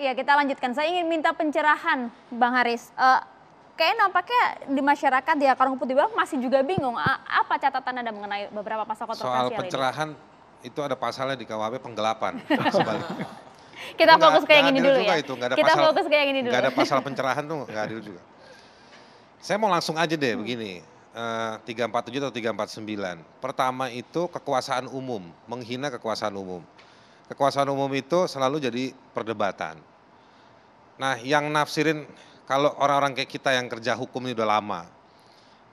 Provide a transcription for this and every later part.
Iya, kita lanjutkan. Saya ingin minta pencerahan, Bang Haris. Uh, kayaknya nampaknya di masyarakat ya karung putih bang masih juga bingung. Uh, apa catatan Anda mengenai beberapa pasal kontroversial Soal pencerahan ini? itu ada pasalnya di KUHP penggelapan. Nah, kita itu fokus ke yang ini dulu ya. Itu. ada kita pasal, fokus ke yang ini dulu. Gak ada pasal pencerahan tuh, gak adil juga. Saya mau langsung aja deh begini. Eh, uh, 347 atau 349. Pertama itu kekuasaan umum, menghina kekuasaan umum. Kekuasaan umum itu selalu jadi perdebatan Nah yang nafsirin kalau orang-orang kayak kita yang kerja hukum ini udah lama,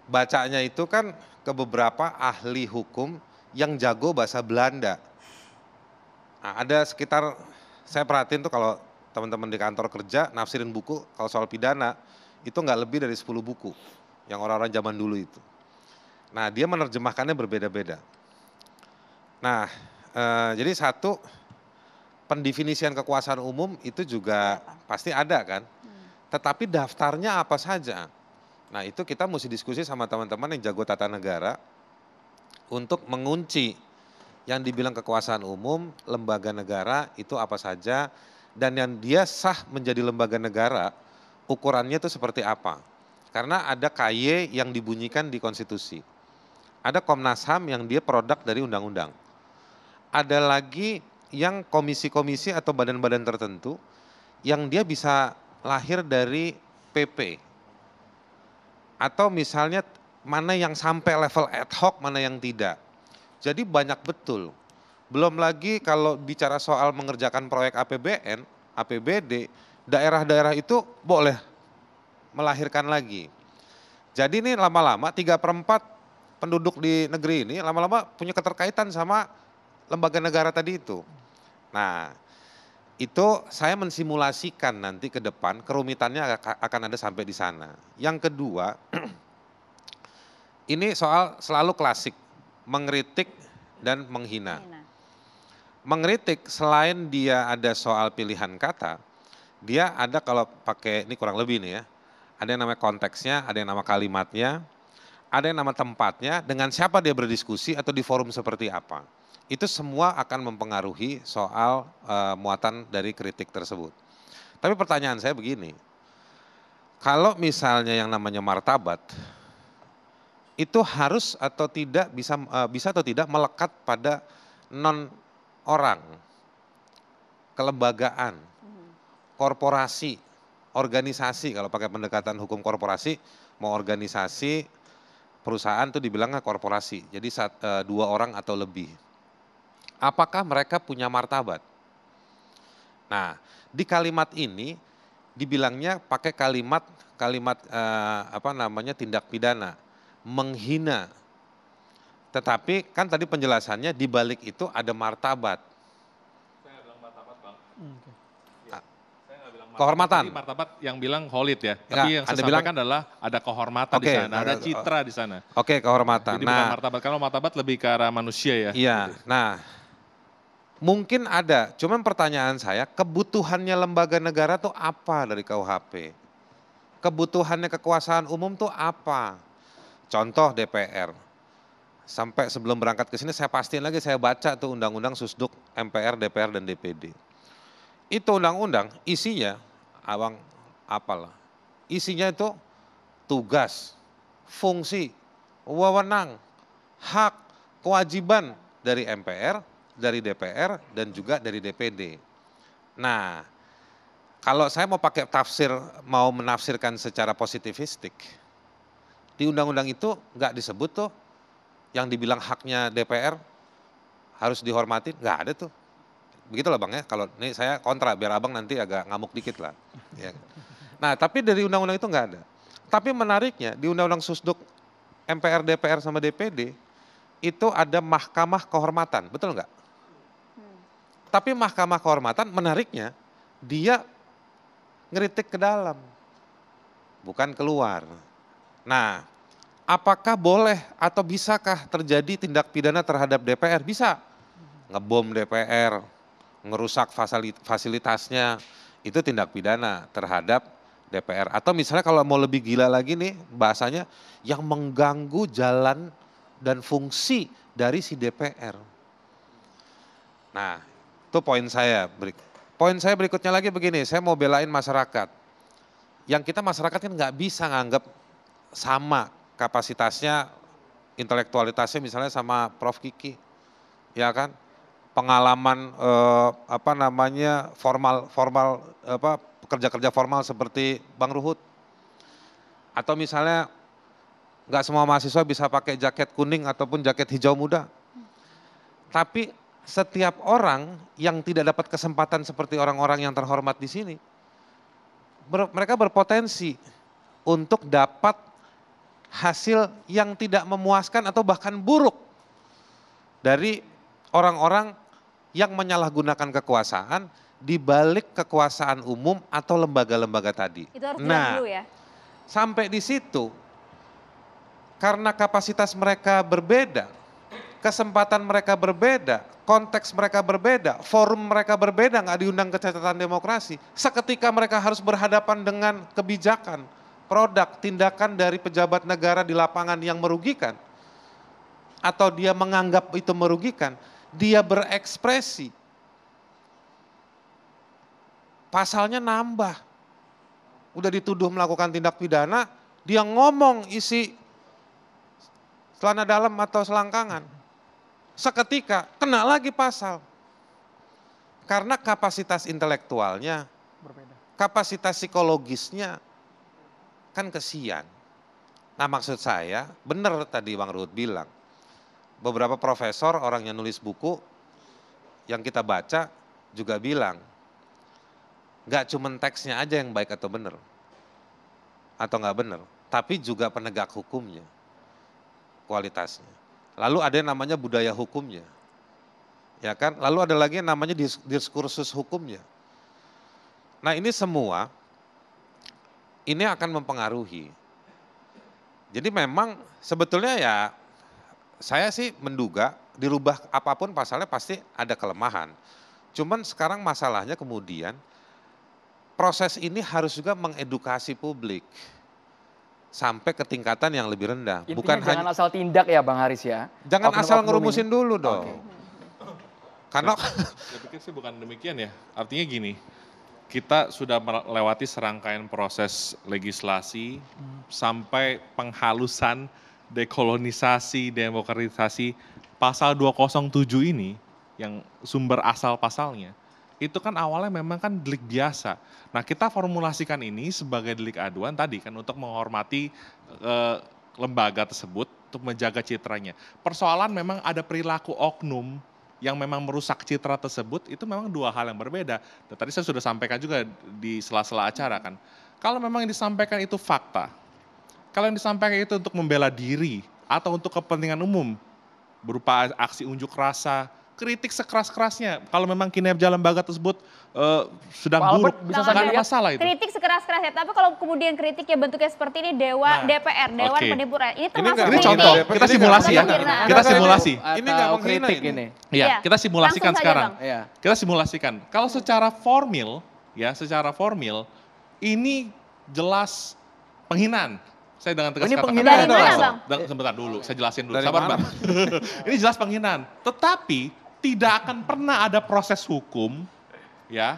bacanya itu kan ke beberapa ahli hukum yang jago bahasa Belanda. Nah, ada sekitar, saya perhatiin tuh kalau teman-teman di kantor kerja nafsirin buku kalau soal pidana itu nggak lebih dari 10 buku yang orang-orang zaman dulu itu. Nah dia menerjemahkannya berbeda-beda. Nah eh, jadi satu pendefinisian kekuasaan umum itu juga ya, pasti ada kan. Hmm. Tetapi daftarnya apa saja? Nah itu kita mesti diskusi sama teman-teman yang jago tata negara untuk mengunci yang dibilang kekuasaan umum, lembaga negara itu apa saja, dan yang dia sah menjadi lembaga negara, ukurannya itu seperti apa. Karena ada KY yang dibunyikan di konstitusi. Ada Komnas HAM yang dia produk dari undang-undang. Ada lagi yang komisi-komisi atau badan-badan tertentu yang dia bisa lahir dari PP atau misalnya mana yang sampai level ad hoc mana yang tidak jadi banyak betul belum lagi kalau bicara soal mengerjakan proyek APBN APBD daerah-daerah itu boleh melahirkan lagi jadi ini lama-lama tiga per 4 penduduk di negeri ini lama-lama punya keterkaitan sama lembaga negara tadi itu. Nah, itu saya mensimulasikan nanti ke depan kerumitannya akan ada sampai di sana. Yang kedua, ini soal selalu klasik, mengkritik dan menghina. Mengkritik selain dia ada soal pilihan kata, dia ada kalau pakai ini kurang lebih nih ya. Ada yang namanya konteksnya, ada yang nama kalimatnya, ada yang nama tempatnya, dengan siapa dia berdiskusi atau di forum seperti apa itu semua akan mempengaruhi soal uh, muatan dari kritik tersebut. Tapi pertanyaan saya begini, kalau misalnya yang namanya martabat itu harus atau tidak bisa uh, bisa atau tidak melekat pada non orang, kelembagaan, korporasi, organisasi kalau pakai pendekatan hukum korporasi mau organisasi perusahaan itu dibilangnya korporasi. Jadi saat, uh, eh, dua orang atau lebih apakah mereka punya martabat? Nah, di kalimat ini dibilangnya pakai kalimat kalimat eh, apa namanya tindak pidana menghina. Tetapi kan tadi penjelasannya di balik itu ada martabat. Hmm, iya. ah. Kehormatan. Tadi martabat yang bilang holit ya. Tapi nggak, yang saya sampaikan adalah ada kehormatan okay, di sana, ada nah, citra di sana. Oke, okay, kehormatan. Jadi nah, martabat. Kalau martabat lebih ke arah manusia ya. Iya. Gitu. Nah, Mungkin ada, cuman pertanyaan saya, kebutuhannya lembaga negara tuh apa dari KUHP? Kebutuhannya kekuasaan umum tuh apa? Contoh DPR. Sampai sebelum berangkat ke sini saya pastiin lagi saya baca tuh undang-undang Susduk MPR, DPR dan DPD. Itu undang-undang isinya abang apalah. Isinya itu tugas, fungsi, wewenang, hak, kewajiban dari MPR, dari DPR dan juga dari DPD. Nah, kalau saya mau pakai tafsir, mau menafsirkan secara positivistik, di undang-undang itu nggak disebut tuh yang dibilang haknya DPR harus dihormati, nggak ada tuh. Begitulah bang ya, kalau ini saya kontra biar abang nanti agak ngamuk dikit lah. Ya. Nah tapi dari undang-undang itu nggak ada. Tapi menariknya di undang-undang susduk MPR, DPR sama DPD itu ada mahkamah kehormatan, betul nggak? Tapi Mahkamah Kehormatan menariknya dia ngeritik ke dalam, bukan keluar. Nah, apakah boleh atau bisakah terjadi tindak pidana terhadap DPR? Bisa. Ngebom DPR, ngerusak fasilitasnya, itu tindak pidana terhadap DPR. Atau misalnya kalau mau lebih gila lagi nih bahasanya, yang mengganggu jalan dan fungsi dari si DPR. Nah, itu poin saya. Poin saya berikutnya lagi begini, saya mau belain masyarakat. Yang kita masyarakat kan nggak bisa nganggap sama kapasitasnya, intelektualitasnya misalnya sama Prof Kiki, ya kan? Pengalaman eh, apa namanya formal formal apa kerja-kerja formal seperti Bang Ruhut, atau misalnya nggak semua mahasiswa bisa pakai jaket kuning ataupun jaket hijau muda. Tapi setiap orang yang tidak dapat kesempatan seperti orang-orang yang terhormat di sini, ber, mereka berpotensi untuk dapat hasil yang tidak memuaskan atau bahkan buruk dari orang-orang yang menyalahgunakan kekuasaan di balik kekuasaan umum atau lembaga-lembaga tadi. Itu harus nah, dulu ya. Sampai di situ karena kapasitas mereka berbeda, kesempatan mereka berbeda, konteks mereka berbeda, forum mereka berbeda, nggak diundang ke catatan demokrasi. Seketika mereka harus berhadapan dengan kebijakan, produk, tindakan dari pejabat negara di lapangan yang merugikan, atau dia menganggap itu merugikan, dia berekspresi. Pasalnya nambah, udah dituduh melakukan tindak pidana, dia ngomong isi celana dalam atau selangkangan seketika kena lagi pasal. Karena kapasitas intelektualnya, Berbeda. kapasitas psikologisnya kan kesian. Nah maksud saya, benar tadi Bang Ruhut bilang, beberapa profesor orang yang nulis buku yang kita baca juga bilang, gak cuma teksnya aja yang baik atau benar, atau gak benar, tapi juga penegak hukumnya, kualitasnya. Lalu ada yang namanya budaya hukumnya. Ya kan? Lalu ada lagi yang namanya diskursus hukumnya. Nah, ini semua ini akan mempengaruhi. Jadi memang sebetulnya ya saya sih menduga dirubah apapun pasalnya pasti ada kelemahan. Cuman sekarang masalahnya kemudian proses ini harus juga mengedukasi publik sampai ke tingkatan yang lebih rendah. Intinya Bukan jangan hanya, asal tindak ya Bang Haris ya. Jangan oknum asal oknum ngerumusin ini. dulu dong. Okay. Karena saya pikir sih bukan demikian ya. Artinya gini, kita sudah melewati serangkaian proses legislasi hmm. sampai penghalusan dekolonisasi, demokratisasi pasal 207 ini yang sumber asal pasalnya itu kan awalnya memang kan delik biasa. Nah kita formulasikan ini sebagai delik aduan tadi kan untuk menghormati e, lembaga tersebut, untuk menjaga citranya. Persoalan memang ada perilaku oknum yang memang merusak citra tersebut itu memang dua hal yang berbeda. Dan tadi saya sudah sampaikan juga di sela-sela acara kan. Kalau memang yang disampaikan itu fakta, kalau yang disampaikan itu untuk membela diri atau untuk kepentingan umum berupa aksi unjuk rasa, kritik sekeras-kerasnya kalau memang kinerja lembaga tersebut uh, sedang Walaupun buruk bisa sangat ada masalah itu. Kritik sekeras-kerasnya tapi kalau kemudian kritiknya bentuknya seperti ini dewa nah, DPR Dewan okay. Penipu Rakyat ini termasuk ya. nah, nah, nah, ini, ini contoh kita simulasi ya. Kita simulasi. Ini enggak mengkritik ini. Iya, ya, kita simulasikan Langsung sekarang. Iya. Kita simulasikan. Kalau secara formil ya, secara formil ini jelas penghinaan saya dengan tegas oh, ini penghinaan Dari mana, bang? Sebentar dulu, saya jelasin dulu. Dari Sabar, Bang. ini jelas penghinaan. Tetapi tidak akan pernah ada proses hukum ya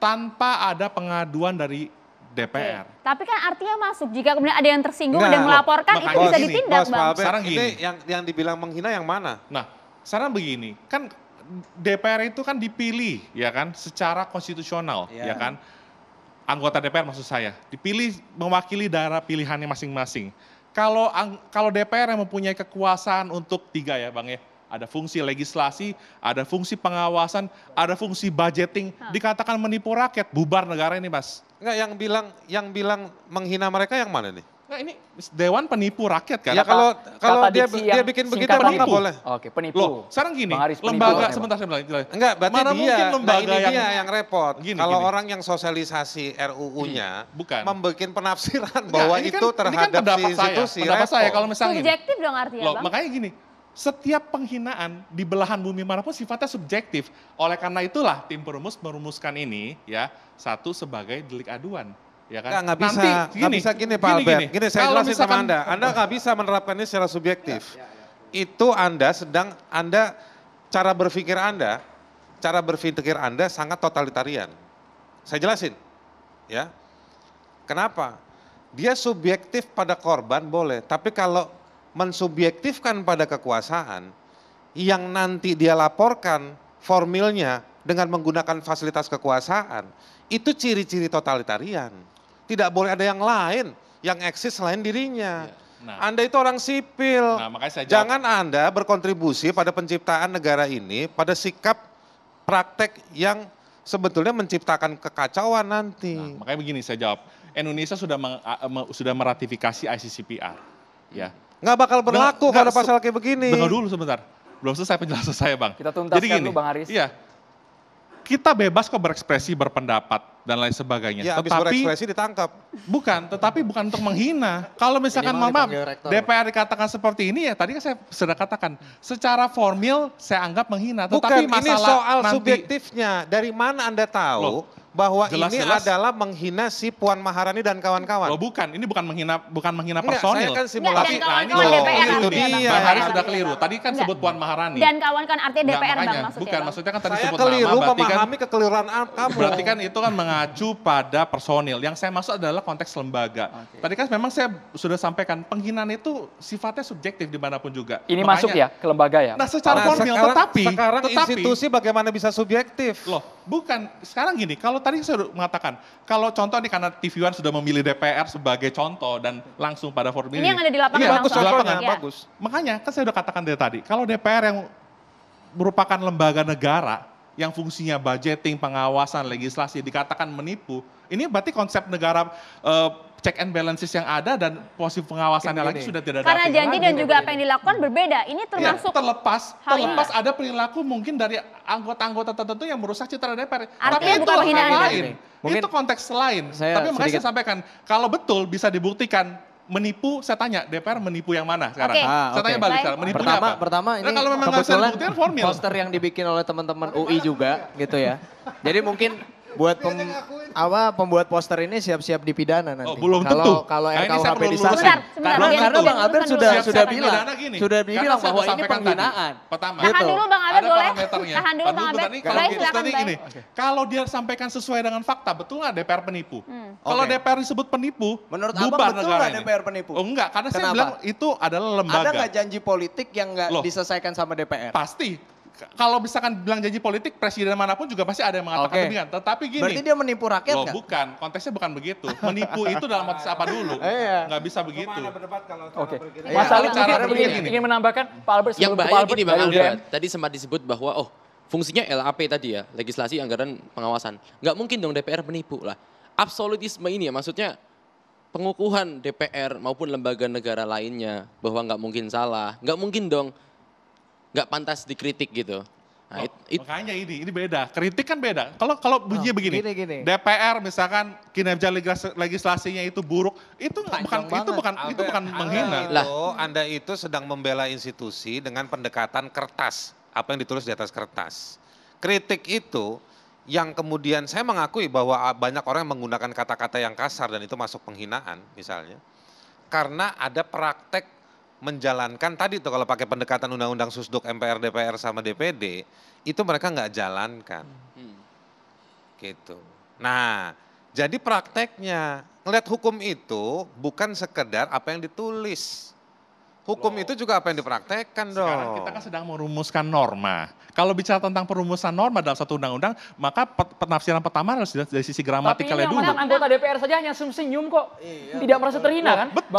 tanpa ada pengaduan dari DPR. Oke. Tapi kan artinya masuk jika kemudian ada yang tersinggung, nah, ada yang melaporkan itu bisa gini, ditindak, Bang. sekarang gini. Ini yang yang dibilang menghina yang mana? Nah, sekarang begini, kan DPR itu kan dipilih ya kan secara konstitusional ya, ya kan anggota DPR maksud saya dipilih mewakili daerah pilihannya masing-masing. Kalau kalau DPR yang mempunyai kekuasaan untuk tiga ya bang ya ada fungsi legislasi, ada fungsi pengawasan, ada fungsi budgeting. Dikatakan menipu rakyat, bubar negara ini, Mas. Enggak, yang bilang yang bilang menghina mereka yang mana nih? Nah, ini dewan penipu rakyat kan? Ya kalau kalau dia dia bikin begitu emang boleh. Oke, penipu. Loh, sekarang gini, penipu lembaga penipu, sebentar saya bilang. Enggak, berarti mana dia. Mungkin lembaga nah, ini yang, dia yang repot. Gini, kalau gini. orang yang sosialisasi RUU-nya hmm, bukan membikin penafsiran Enggak, bahwa kan, itu terhadap ini kan pendapat si Saya, pendapat saya kalau misalnya subjektif dong artinya, Loh, makanya gini, setiap penghinaan di belahan bumi manapun sifatnya subjektif. Oleh karena itulah tim perumus merumuskan ini ya satu sebagai delik aduan ya kan? Nggak, bisa, nggak bisa gini Pak gini, Albert. Gini, gini saya jelasin sama Anda. Anda nggak bisa menerapkannya secara subjektif. Ya, ya, ya. Itu Anda sedang, Anda, cara berpikir Anda, cara berpikir Anda sangat totalitarian. Saya jelasin, ya. Kenapa? Dia subjektif pada korban boleh, tapi kalau mensubjektifkan pada kekuasaan yang nanti dia laporkan formilnya dengan menggunakan fasilitas kekuasaan itu ciri-ciri totalitarian. Tidak boleh ada yang lain yang eksis selain dirinya. Iya, nah, anda itu orang sipil. Nah, makanya saya jawab. Jangan Anda berkontribusi pada penciptaan negara ini pada sikap praktek yang sebetulnya menciptakan kekacauan nanti. Nah, makanya begini saya jawab. Indonesia sudah sudah meratifikasi ICCPR ya. Nggak bakal berlaku nggak, kalau pasal kayak begini. Dengar dulu sebentar. Belum selesai penjelasan saya bang. Kita tuntaskan Jadi gini, dulu Bang Haris. Iya, kita bebas kok berekspresi, berpendapat dan lain sebagainya. Ya, tetapi berekspresi ditangkap. Bukan, tetapi bukan untuk menghina. Kalau misalkan memang DPR dikatakan seperti ini ya tadi kan saya sudah katakan, secara formil saya anggap menghina, tetapi bukan, masalah ini soal nanti, subjektifnya. Dari mana Anda tahu? Loh, bahwa jelas, ini jelas. adalah menghina si Puan Maharani dan kawan-kawan. Oh, bukan, ini bukan menghina bukan menghina Enggak, personil. Saya kan simulasi. oh, nah, ini DPR itu dia. Bang Haris sudah keliru. Tadi kan Enggak. sebut Puan Maharani. Dan kawan-kawan artinya DPR Enggak, makanya, Bang maksudnya. Bukan, maksudnya kan tadi saya sebut keliru nama, berarti kan memahami kan, kekeliruan kamu. Berarti kan itu kan mengacu pada personil. Yang saya maksud adalah konteks lembaga. Okay. Tadi kan memang saya sudah sampaikan penghinaan itu sifatnya subjektif dimanapun juga. Ini Makanya, masuk ya ke lembaga ya. Nah, secara nah, formal tetapi sekarang tetapi, institusi bagaimana bisa subjektif? Loh, bukan. Sekarang gini, kalau kalau tadi saya mengatakan, kalau contoh nih karena TV One sudah memilih DPR sebagai contoh dan langsung pada form ini. Ini yang ada di lapangan. Iya, bagus di lapangan, ya. bagus. Makanya kan saya sudah katakan dari tadi, kalau DPR yang merupakan lembaga negara yang fungsinya budgeting, pengawasan, legislasi dikatakan menipu, ini berarti konsep negara uh, check and balances yang ada dan posisi pengawasannya lagi sudah tidak ada. Karena janji dan juga apa yang dilakukan berbeda. Ini iya, termasuk ya, terlepas, terlepas ada perilaku mungkin dari anggota-anggota tertentu yang merusak citra DPR. Artinya Tapi itu bukan hal lain. itu konteks lain. Tapi makanya saya sampaikan kalau betul bisa dibuktikan menipu saya tanya DPR menipu yang mana sekarang? Okay. Ah, saya okay. tanya balik sekarang menipu pertama, apa? Pertama ini nah, kalau memang kebetulan poster yang dibikin oleh teman-teman UI juga gitu ya. Jadi mungkin buat pem, apa pembuat poster ini siap-siap dipidana nanti. Oh, belum tentu. Kalau kalau nah, RKUHP disahkan. Karena, ya, karena Bang Abel kan sudah siap, sudah bilang sudah bilang bahwa ini penghinaan. Pertama. Gitu. Tahan dulu Bang Abel boleh. Tahan dulu Bang Kalau tadi gini, kalau dia sampaikan sesuai dengan fakta, betul nggak DPR penipu? Hmm. Kalau DPR disebut penipu, menurut Abang betul nggak DPR penipu? Oh enggak, karena saya bilang itu adalah lembaga. Ada nggak janji politik yang nggak diselesaikan sama DPR? Pasti kalau misalkan bilang janji politik, presiden manapun juga pasti ada yang mengatakan okay. demikian. Tetapi gini. Berarti dia menipu rakyat gak? bukan. Konteksnya bukan begitu. Menipu itu dalam konteks apa dulu? Iya. Gak bisa begitu. Oke. Okay. Mas ya, Ali cara begini. Ingin menambahkan Pak Albert Yang bahaya Albert, gini Bang Albert. Ya. Tadi sempat disebut bahwa oh fungsinya LAP tadi ya, legislasi, anggaran, pengawasan. Gak mungkin dong DPR menipu lah. Absolutisme ini ya maksudnya pengukuhan DPR maupun lembaga negara lainnya bahwa nggak mungkin salah. Nggak mungkin dong nggak pantas dikritik gitu. Nah, oh, it, it, makanya ini ini beda. Kritik kan beda. Kalau kalau oh, bunyinya oh, begini, gini, gini. DPR misalkan kinerja legislasinya itu buruk, itu Panjang bukan banget. itu bukan itu bukan menghina. Itu, lah, Anda itu sedang membela institusi dengan pendekatan kertas, apa yang ditulis di atas kertas. Kritik itu yang kemudian saya mengakui bahwa ah, banyak orang yang menggunakan kata-kata yang kasar dan itu masuk penghinaan misalnya. Karena ada praktek menjalankan tadi tuh kalau pakai pendekatan undang-undang susduk MPR DPR sama DPD itu mereka nggak jalankan hmm. gitu nah jadi prakteknya ngelihat hukum itu bukan sekedar apa yang ditulis Hukum Loh. itu juga apa yang dipraktekkan dong. Sekarang kita kan sedang merumuskan norma. Kalau bicara tentang perumusan norma dalam satu undang-undang, maka penafsiran pertama harus dari sisi gramatikalnya dulu. Tapi yang dulu. anggota DPR saja hanya senyum kok. Iya, Tidak betul. merasa terhina kan? Betul.